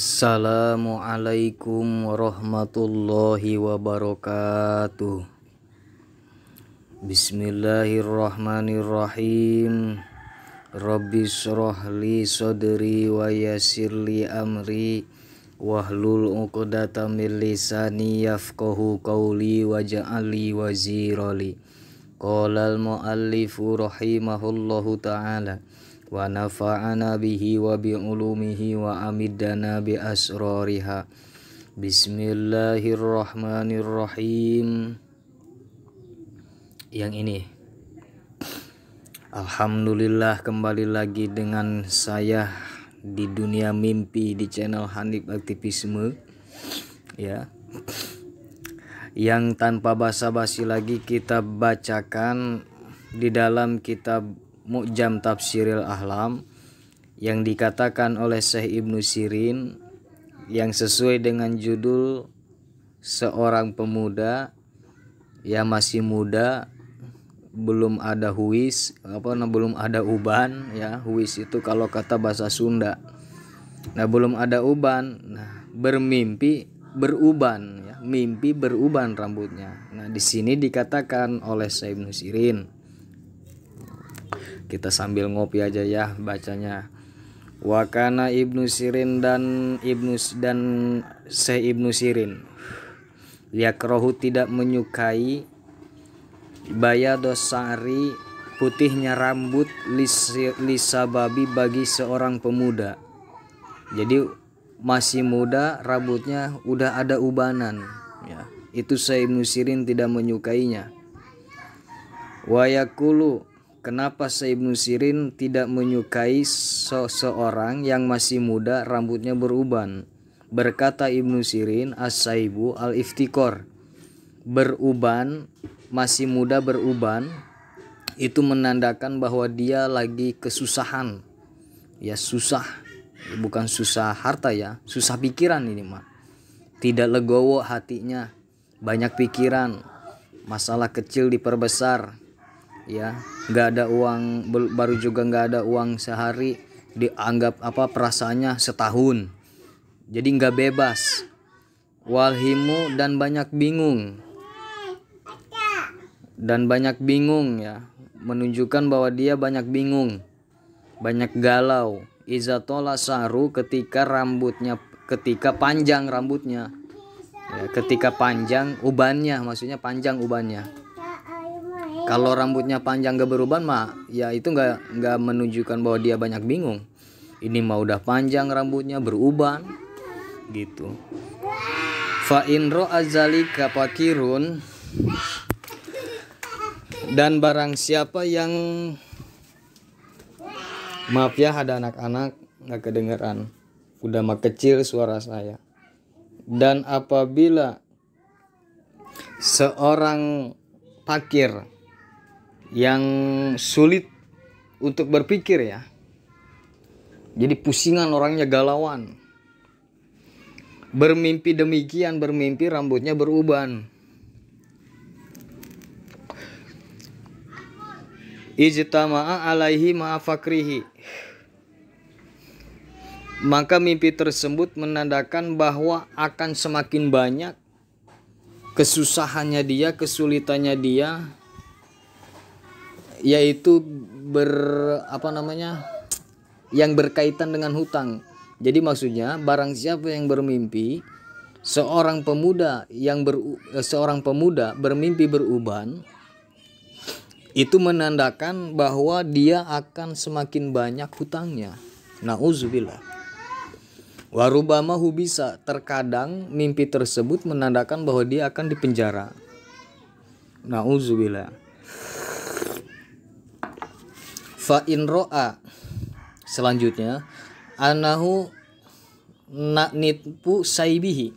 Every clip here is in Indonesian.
Assalamualaikum warahmatullahi wabarakatuh Bismillahirrahmanirrahim Rabbi li sodri wa yasirli amri Wahlul uqdata min lisani yafqahu qawli waja'ali wazirali Qala al-muallifu rahimahullahu ta'ala ونفعنا به وبعلومه وأمدنا بأسرارها بسم الله الرحمن الرحيم yang ini Alhamdulillah kembali lagi dengan saya di dunia mimpi di channel Hanif Aktivisme ya yang tanpa basa-basi lagi kita bacakan di dalam kitab Mu'jam Tafsiril Ahlam yang dikatakan oleh Syekh Ibnu Sirin yang sesuai dengan judul seorang pemuda yang masih muda belum ada huis apa nah, belum ada uban ya huis itu kalau kata bahasa Sunda nah belum ada uban nah bermimpi beruban ya mimpi beruban rambutnya nah di sini dikatakan oleh Syekh Ibnu Sirin kita sambil ngopi aja ya bacanya Wakana Ibnu Sirin dan Ibnu dan Se Ibnu Sirin Yakrohu tidak menyukai bayadosari putihnya rambut lisa babi bagi seorang pemuda jadi masih muda rambutnya udah ada ubanan ya itu saya Ibnu Sirin tidak menyukainya Wayakulu Kenapa Ibnu Sirin tidak menyukai seseorang yang masih muda rambutnya beruban? Berkata Ibnu Sirin, As-Saibu al-Iftikor. Beruban, masih muda beruban, itu menandakan bahwa dia lagi kesusahan. Ya susah, bukan susah harta ya, susah pikiran ini mah. Tidak legowo hatinya, banyak pikiran, masalah kecil diperbesar, ya nggak ada uang baru juga nggak ada uang sehari dianggap apa perasaannya setahun jadi nggak bebas walhimu dan banyak bingung dan banyak bingung ya menunjukkan bahwa dia banyak bingung banyak galau izatola saru ketika rambutnya ketika panjang rambutnya ya, ketika panjang ubannya maksudnya panjang ubannya kalau rambutnya panjang gak beruban mah ya itu nggak nggak menunjukkan bahwa dia banyak bingung ini mah udah panjang rambutnya beruban gitu fa inro azali kapakirun dan barang siapa yang maaf ya ada anak-anak nggak kedengeran udah mah kecil suara saya dan apabila seorang pakir yang sulit untuk berpikir ya. Jadi pusingan orangnya galawan, Bermimpi demikian, bermimpi rambutnya beruban. Ijtama'a alaihi ma'afakrihi. Maka mimpi tersebut menandakan bahwa akan semakin banyak kesusahannya dia, kesulitannya dia, yaitu ber apa namanya yang berkaitan dengan hutang. Jadi maksudnya barang siapa yang bermimpi seorang pemuda yang ber, eh, seorang pemuda bermimpi beruban itu menandakan bahwa dia akan semakin banyak hutangnya. Nauzubillah. Warubama hubisa terkadang mimpi tersebut menandakan bahwa dia akan dipenjara. Nauzubillah fa in ro'a selanjutnya anahu nitpu saibihi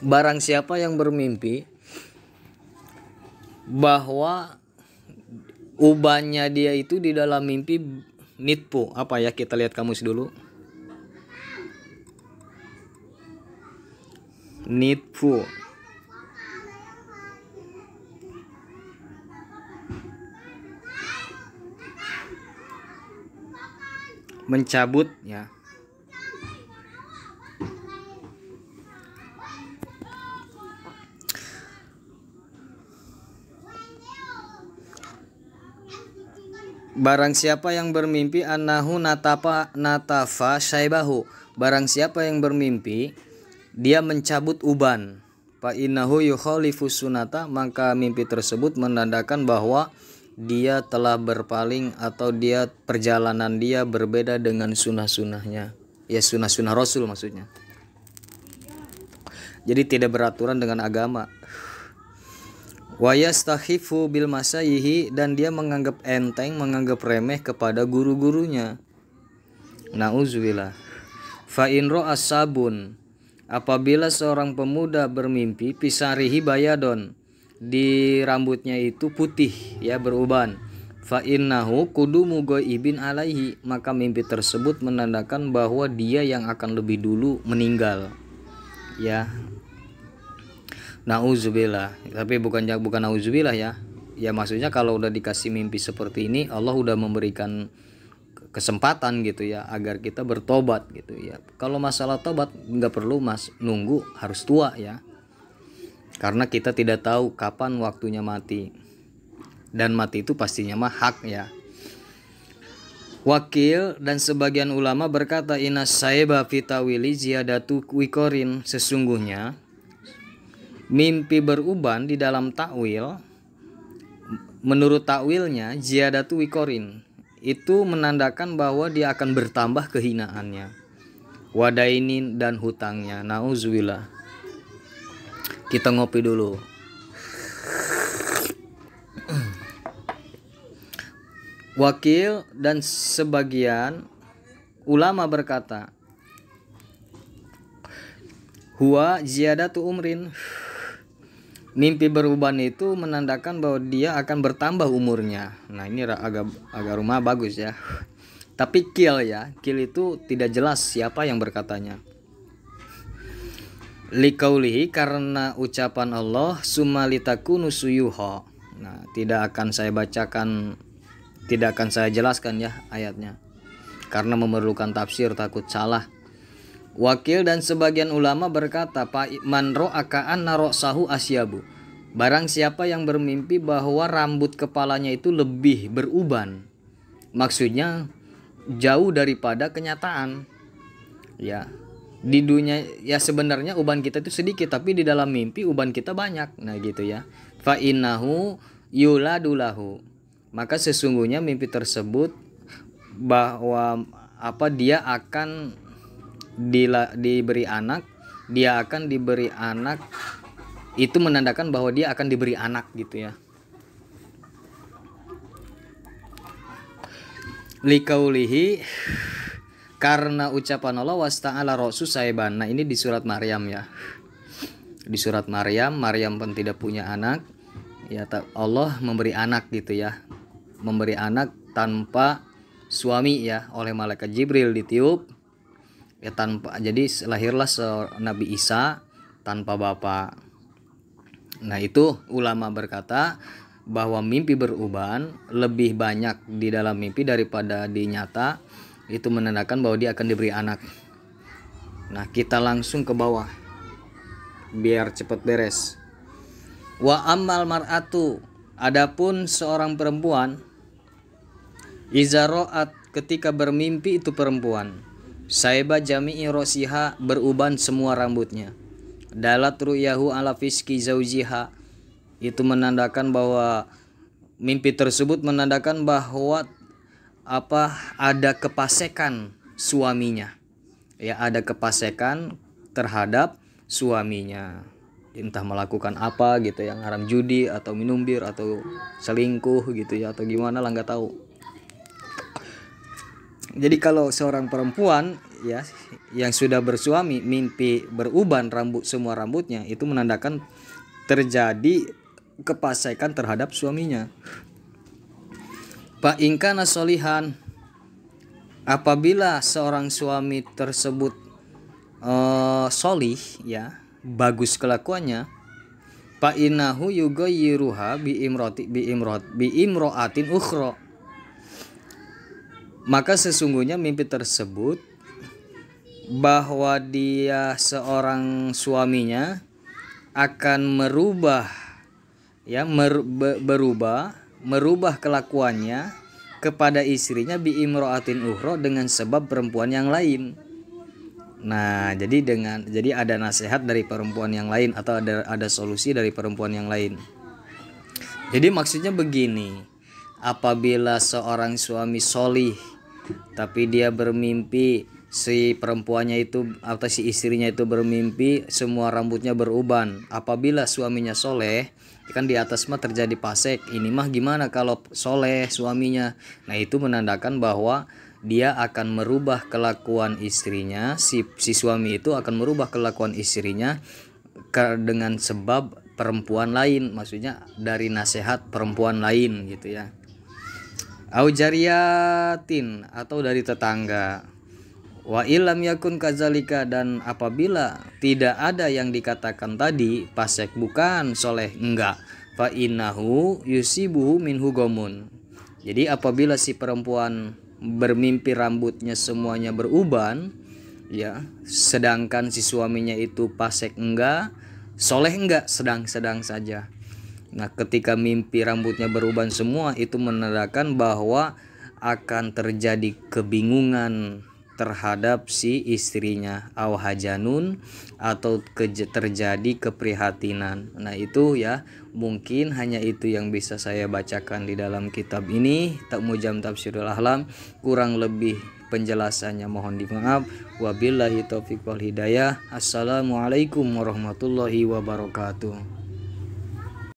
barang siapa yang bermimpi bahwa ubannya dia itu di dalam mimpi nitpu apa ya kita lihat kamus dulu nitpu mencabut ya Barang siapa yang bermimpi annahu natapa natafa syaibahu. Barang siapa yang bermimpi dia mencabut uban. Fa innahu yukhalifu sunata, maka mimpi tersebut menandakan bahwa dia telah berpaling atau dia perjalanan dia berbeda dengan sunah-sunahnya, ya sunah-sunah rasul maksudnya jadi tidak beraturan dengan agama stahifu bil masayihi dan dia menganggap enteng menganggap remeh kepada guru-gurunya nauzubillah fa ro'as asabun apabila seorang pemuda bermimpi pisarihi bayadon di rambutnya itu putih ya beruban fa innahu kudu ibin alaihi maka mimpi tersebut menandakan bahwa dia yang akan lebih dulu meninggal ya nauzubillah tapi bukan bukan nauzubillah ya ya maksudnya kalau udah dikasih mimpi seperti ini Allah udah memberikan kesempatan gitu ya agar kita bertobat gitu ya kalau masalah tobat nggak perlu mas nunggu harus tua ya karena kita tidak tahu kapan waktunya mati. Dan mati itu pastinya mah hak ya. Wakil dan sebagian ulama berkata ina saeba fitawili ziyadatu wikorin sesungguhnya mimpi beruban di dalam takwil menurut takwilnya ziyadatu wikorin itu menandakan bahwa dia akan bertambah kehinaannya wadainin dan hutangnya nauzubillah kita ngopi dulu wakil dan sebagian ulama berkata huwa ziyadatu umrin mimpi beruban itu menandakan bahwa dia akan bertambah umurnya nah ini agak agak rumah bagus ya tapi kill ya kill itu tidak jelas siapa yang berkatanya likaulihi karena ucapan Allah sumalitaku suyuha. Nah, tidak akan saya bacakan tidak akan saya jelaskan ya ayatnya. Karena memerlukan tafsir takut salah. Wakil dan sebagian ulama berkata, Pak Man ro'akaan naroksahu asyabu. Barang siapa yang bermimpi bahwa rambut kepalanya itu lebih beruban. Maksudnya jauh daripada kenyataan. Ya, di dunia ya sebenarnya uban kita itu sedikit tapi di dalam mimpi uban kita banyak nah gitu ya fa innahu yuladulahu maka sesungguhnya mimpi tersebut bahwa apa dia akan di, diberi anak dia akan diberi anak itu menandakan bahwa dia akan diberi anak gitu ya likaulihi karena ucapan Allah wasta'ala rasul saiban. Nah, ini di surat Maryam ya. Di surat Maryam, Maryam pun tidak punya anak. Ya Allah memberi anak gitu ya. Memberi anak tanpa suami ya oleh malaikat Jibril ditiup ya tanpa jadi lahirlah Nabi Isa tanpa bapak. Nah, itu ulama berkata bahwa mimpi beruban lebih banyak di dalam mimpi daripada di nyata itu menandakan bahwa dia akan diberi anak. Nah, kita langsung ke bawah biar cepat beres. Wa ammal mar'atu, adapun seorang perempuan izaroat ketika bermimpi itu perempuan. Saiba jami'i rosiha beruban semua rambutnya. Dalat ru'yahu ala fiski zaujiha. Itu menandakan bahwa mimpi tersebut menandakan bahwa apa ada kepasekan suaminya. Ya, ada kepasekan terhadap suaminya. Entah melakukan apa gitu yang haram judi atau minum bir atau selingkuh gitu ya atau gimana lah nggak tahu. Jadi kalau seorang perempuan ya yang sudah bersuami mimpi beruban rambut semua rambutnya itu menandakan terjadi kepasekan terhadap suaminya. Fa'inkana solihan apabila seorang suami tersebut uh, eh, solih ya bagus kelakuannya Fa'inahu inahu yiruha bi imroti bi imrot bi imroatin ukhro maka sesungguhnya mimpi tersebut bahwa dia seorang suaminya akan merubah ya mer, be, berubah merubah kelakuannya kepada istrinya biimroatin uhro dengan sebab perempuan yang lain. Nah, jadi dengan jadi ada nasihat dari perempuan yang lain atau ada ada solusi dari perempuan yang lain. Jadi maksudnya begini, apabila seorang suami solih tapi dia bermimpi si perempuannya itu atau si istrinya itu bermimpi semua rambutnya beruban. Apabila suaminya soleh, kan di atas mah terjadi pasek. Ini mah gimana kalau soleh suaminya? Nah itu menandakan bahwa dia akan merubah kelakuan istrinya. Si, si suami itu akan merubah kelakuan istrinya ke, dengan sebab perempuan lain. Maksudnya dari nasihat perempuan lain gitu ya. Aujariatin atau dari tetangga Wa ilam yakun kazalika dan apabila tidak ada yang dikatakan tadi pasek bukan soleh enggak fa innahu yusibuhu minhu gomun. Jadi apabila si perempuan bermimpi rambutnya semuanya beruban ya sedangkan si suaminya itu pasek enggak soleh enggak sedang-sedang saja. Nah ketika mimpi rambutnya beruban semua itu menandakan bahwa akan terjadi kebingungan terhadap si istrinya au hajanun atau terjadi keprihatinan. Nah, itu ya mungkin hanya itu yang bisa saya bacakan di dalam kitab ini tak Takmujam Tafsirul Ahlam kurang lebih penjelasannya mohon dimaaf wabillahi taufiq wal hidayah assalamualaikum warahmatullahi wabarakatuh